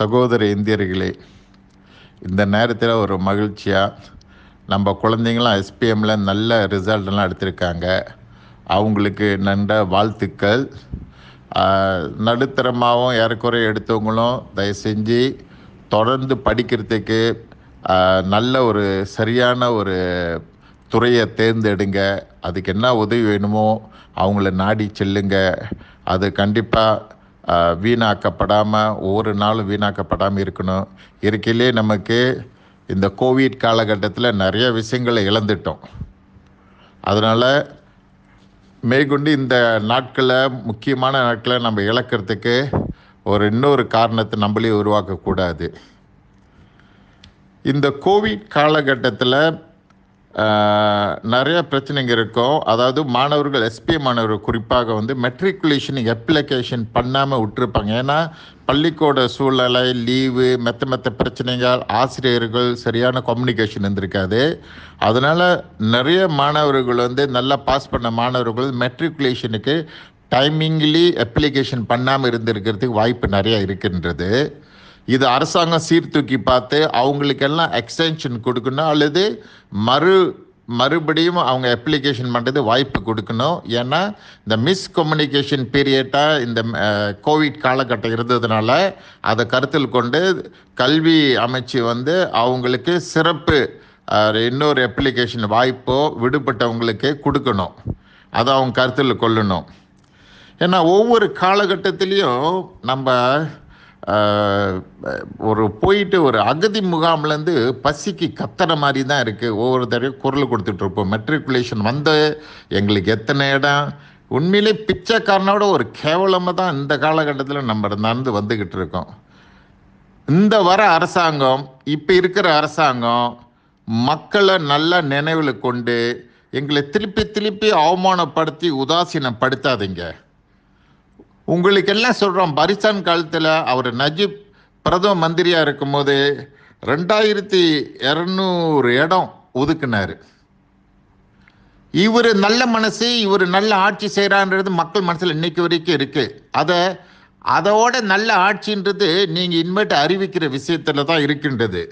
சகோதர இந்தியர்களே இந்த நேரத்தில் ஒரு மகிழ்ச்சியாக நம்ம குழந்தைங்களாம் எஸ்பிஎம்மில் நல்ல ரிசல்ட்லாம் எடுத்திருக்காங்க அவங்களுக்கு நல்ல வாழ்த்துக்கள் நடுத்தரமாகவும் ஏறக்குறைய எடுத்தவங்களும் தயவு செஞ்சு தொடர்ந்து படிக்கிறதுக்கு நல்ல ஒரு சரியான ஒரு துறையை தேர்ந்தெடுங்க அதுக்கு என்ன உதவி வேணுமோ அவங்கள நாடி செல்லுங்க அது கண்டிப்பாக வீணாக்கப்படாமல் ஒவ்வொரு நாளும் வீணாக்கப்படாமல் இருக்கணும் இருக்கையிலே நமக்கு இந்த கோவிட் காலகட்டத்தில் நிறைய விஷயங்களை இழந்துட்டோம் அதனால் மேற்கொண்டு இந்த நாட்களை முக்கியமான நாட்களை நம்ம இழக்கிறதுக்கு ஒரு இன்னொரு காரணத்தை நம்மளே உருவாக்கக்கூடாது இந்த கோவிட் காலகட்டத்தில் நிறைய பிரச்சனைங்க இருக்கும் அதாவது மாணவர்கள் எஸ்பி மாணவர்கள் குறிப்பாக வந்து மெட்ரிகுலேஷன் அப்ளிகேஷன் பண்ணாமல் விட்டுருப்பாங்க ஏன்னா பள்ளிக்கூட சூழ்நிலை லீவு மெத்த மெத்த பிரச்சனைகள் ஆசிரியர்கள் சரியான கம்யூனிகேஷன் இருந்திருக்காது அதனால் நிறைய மாணவர்கள் வந்து நல்லா பாஸ் பண்ண மாணவர்கள் மெட்ரிகுலேஷனுக்கு டைமிங்லி அப்ளிகேஷன் பண்ணாமல் இருந்திருக்கிறதுக்கு வாய்ப்பு நிறையா இருக்கின்றது இது அரசாங்கம் சீர்தூக்கி பார்த்து அவங்களுக்கெல்லாம் எக்ஸ்டென்ஷன் கொடுக்கணும் அல்லது மறு மறுபடியும் அவங்க அப்ளிகேஷன் பண்ணுறது வாய்ப்பு கொடுக்கணும் ஏன்னா இந்த மிஸ்கம்யூனிகேஷன் பீரியட்டாக இந்த கோவிட் காலகட்டம் இருந்ததுனால அதை கருத்தில் கொண்டு கல்வி அமைச்சு வந்து அவங்களுக்கு சிறப்பு இன்னொரு அப்ளிகேஷன் வாய்ப்போ விடுபட்டவங்களுக்கு கொடுக்கணும் அதை அவங்க கருத்தில் கொள்ளணும் ஏன்னா ஒவ்வொரு காலகட்டத்திலையும் நம்ம ஒரு போயிட்டு ஒரு அகதி முகாம்லேருந்து பசிக்கு கத்துற மாதிரி தான் இருக்குது ஒவ்வொரு தடவையும் குரல் கொடுத்துட்ருப்போம் மெட்ரிகுலேஷன் வந்து எங்களுக்கு எத்தனை இடம் உண்மையிலே பிச்சைக்காரனோட ஒரு கேவலமாக தான் இந்த காலகட்டத்தில் நம்ம நடந்து வந்துக்கிட்டு இருக்கோம் இந்த வர அரசாங்கம் இப்போ இருக்கிற அரசாங்கம் மக்களை நல்ல நினைவில் கொண்டு எங்களை திருப்பி திருப்பி அவமானப்படுத்தி உதாசீனப்படுத்தாதீங்க உங்களுக்கு எல்லாம் சொல்கிறோம் பரிசான் காலத்தில் அவர் நஜீப் பிரதம மந்திரியாக இருக்கும்போது ரெண்டாயிரத்தி இரநூறு இடம் ஒதுக்குனார் இவர் நல்ல மனசு இவர் நல்ல ஆட்சி செய்கிறான்றது மக்கள் மனசில் இன்னைக்கு வரைக்கும் இருக்குது அதை அதோட நல்ல ஆட்சின்றது நீங்கள் இன்மேட்டு அறிவிக்கிற விஷயத்தில் தான் இருக்கின்றது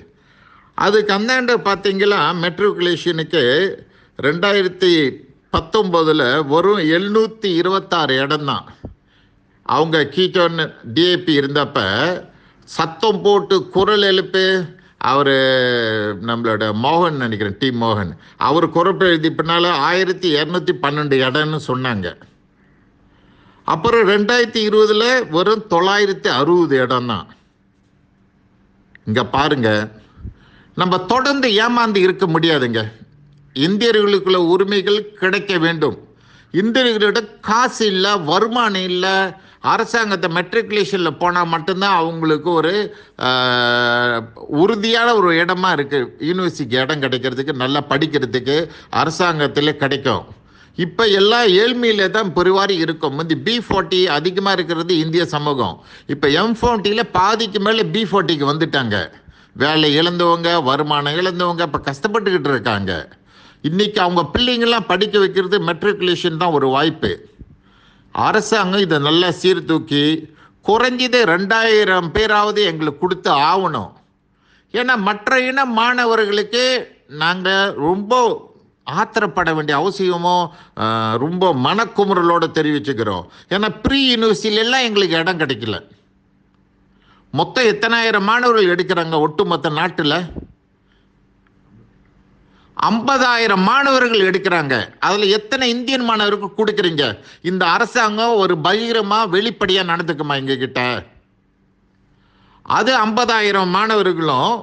அதுக்கு அந்தாண்டு பார்த்தீங்களா மெட்ரிகுலேஷனுக்கு ரெண்டாயிரத்தி பத்தொம்போதில் வெறும் எழுநூற்றி இருபத்தாறு இடம் தான் அவங்க கீட்டோன் டிஏபி இருந்தப்ப சத்தம் போட்டு குரல் எழுப்பு அவர் நம்மளோட மோகன் நினைக்கிறேன் டி மோகன் அவர் குரப்பு எழுதி பின்னால் ஆயிரத்தி இரநூத்தி பன்னெண்டு இடம்னு சொன்னாங்க அப்புறம் ரெண்டாயிரத்தி இருபதில் வெறும் தொள்ளாயிரத்தி அறுபது இடம் தான் இங்கே பாருங்க நம்ம தொடர்ந்து ஏமாந்து இருக்க முடியாதுங்க இந்தியர்களுக்குள்ள உரிமைகள் கிடைக்க வேண்டும் இந்தியர்களிடம் காசு இல்லை வருமானம் இல்லை அரசாங்கத்தை மெட்ரிகுலேஷனில் போனால் மட்டும்தான் அவங்களுக்கு ஒரு உறுதியான ஒரு இடமா இருக்குது யூனிவர்சிட்டிக்கு இடம் கிடைக்கிறதுக்கு நல்லா படிக்கிறதுக்கு அரசாங்கத்தில் கிடைக்கும் இப்போ எல்லாம் ஏழ்மையிலே தான் பெருவாரி இருக்கும் முந்தி பி ஃபோர்ட்டி அதிகமாக இருக்கிறது இந்திய சமூகம் இப்போ எம் ஃபோர்ட்டியில் பாதிக்கு மேலே பி ஃபோர்ட்டிக்கு வந்துட்டாங்க வேலை இழந்தவங்க வருமானம் இழந்தவங்க இப்போ கஷ்டப்பட்டுக்கிட்டு இருக்காங்க இன்றைக்கி அவங்க பிள்ளைங்கள்லாம் படிக்க வைக்கிறது மெட்ரிகுலேஷன் தான் ஒரு வாய்ப்பு அரசாங்கம் இதை நல்லா சீர்தூக்கி குறைஞ்சது ரெண்டாயிரம் பேராவது எங்களுக்கு கொடுத்து ஆகணும் ஏன்னா மற்ற இன மாணவர்களுக்கு நாங்கள் ரொம்ப ஆத்திரப்பட வேண்டிய அவசியமும் ரொம்ப மனக்குமுறலோடு தெரிவிச்சுக்கிறோம் ஏன்னா ப்ரீ யூனிவர்சிட்டிலெல்லாம் எங்களுக்கு இடம் கிடைக்கல மொத்தம் எத்தனாயிரம் மாணவர்கள் எடுக்கிறாங்க ஒட்டுமொத்த நாட்டில் ஐம்பதாயிரம் மாணவர்கள் எடுக்கிறாங்க அதில் எத்தனை இந்தியன் மாணவருக்கு கொடுக்குறீங்க இந்த அரசாங்கம் ஒரு பகிரமாக வெளிப்படையாக நடந்துக்குமா எங்ககிட்ட அது ஐம்பதாயிரம் மாணவர்களும்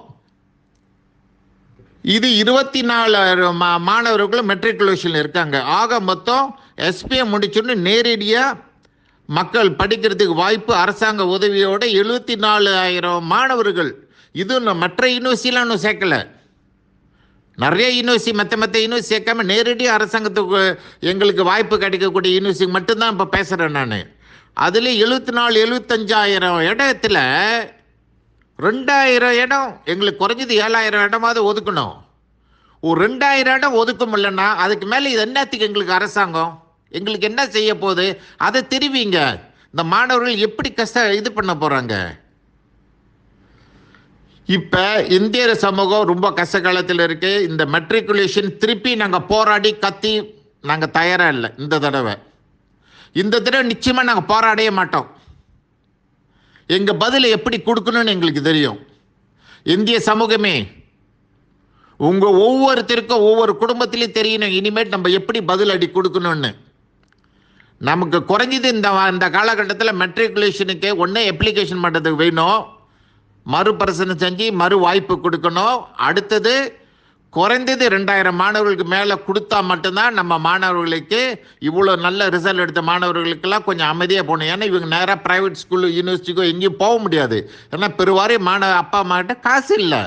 இது இருபத்தி நாலாயிரம் மா மாணவர்களும் மெட்ரிகுலேஷன் இருக்காங்க ஆக மொத்தம் எஸ்பிஎம் முடிச்சுன்னு நேரடியாக மக்கள் படிக்கிறதுக்கு வாய்ப்பு அரசாங்க உதவியோட எழுபத்தி நாலாயிரம் மாணவர்கள் இது மற்ற யூனிவர்சிட்டியில் இன்னும் சேர்க்கலை நிறைய யூனிவர்சிட்டி மற்ற மற்ற யூனிவர்சிட்டி சேர்க்காம நேரடியாக அரசாங்கத்துக்கு எங்களுக்கு வாய்ப்பு கிடைக்கக்கூடிய யூனிவர்சிட்டி மட்டும்தான் இப்போ பேசுகிறேன் நான் அதில் எழுபத்தி நாலு எழுபத்தஞ்சாயிரம் இடத்துல ரெண்டாயிரம் இடம் எங்களுக்கு குறைஞ்சது ஏழாயிரம் இடமாவது ஒதுக்கணும் ஒரு ரெண்டாயிரம் இடம் ஒதுக்க முடியலன்னா அதுக்கு மேலே இது என்னத்துக்கு எங்களுக்கு அரசாங்கம் எங்களுக்கு என்ன செய்ய போகுது அதை தெரிவிங்க இந்த மாணவர்கள் எப்படி கஷ்ட இது பண்ண போகிறாங்க இப்போ இந்தியர் சமூகம் ரொம்ப கஷ்ட இருக்கு இந்த மெட்ரிகுலேஷன் திருப்பி நாங்கள் போராடி கத்தி நாங்கள் தயாராக இல்லை இந்த தடவை இந்த தடவை நிச்சயமாக நாங்கள் போராடவே மாட்டோம் எங்கள் பதில் எப்படி கொடுக்கணும்னு எங்களுக்கு தெரியும் இந்திய சமூகமே உங்கள் ஒவ்வொருத்தருக்கும் ஒவ்வொரு குடும்பத்திலையும் தெரியணும் இனிமேல் நம்ம எப்படி பதில் அடி கொடுக்கணும்னு நமக்கு குறைஞ்சது இந்த இந்த காலகட்டத்தில் மெட்ரிகுலேஷனுக்கு ஒன்றே அப்ளிகேஷன் பண்ணுறதுக்கு வேணும் மறுபரிசீலனை செஞ்சு மறு வாய்ப்பு கொடுக்கணும் அடுத்தது குறைந்தது ரெண்டாயிரம் மாணவர்களுக்கு மேலே கொடுத்தா மட்டும்தான் நம்ம மாணவர்களுக்கு இவ்வளோ நல்ல ரிசல்ட் எடுத்த மாணவர்களுக்கெல்லாம் கொஞ்சம் அமைதியாக போகணும் ஏன்னா இவங்க நேராக ப்ரைவேட் ஸ்கூலு யூனிவர்சிட்டிக்கோ எங்கேயும் போக முடியாது ஏன்னா பெருவாரி மாணவ அப்பா அம்மாக்கிட்ட காசு இல்லை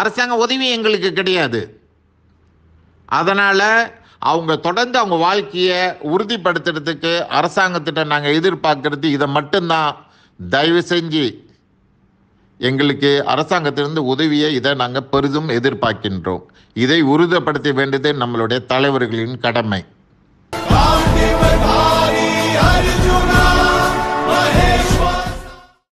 அரசாங்க உதவி எங்களுக்கு கிடையாது அதனால் அவங்க தொடர்ந்து அவங்க வாழ்க்கையை உறுதிப்படுத்துறதுக்கு அரசாங்கத்திட்ட நாங்கள் எதிர்பார்க்கறது இதை மட்டும்தான் தயவு செஞ்சு எங்களுக்கு அரசாங்கத்திலிருந்து உதவியை இதை நாங்கள் பெரிதும் எதிர்பார்க்கின்றோம் இதை உறுதிப்படுத்த வேண்டியது நம்மளுடைய தலைவர்களின் கடமை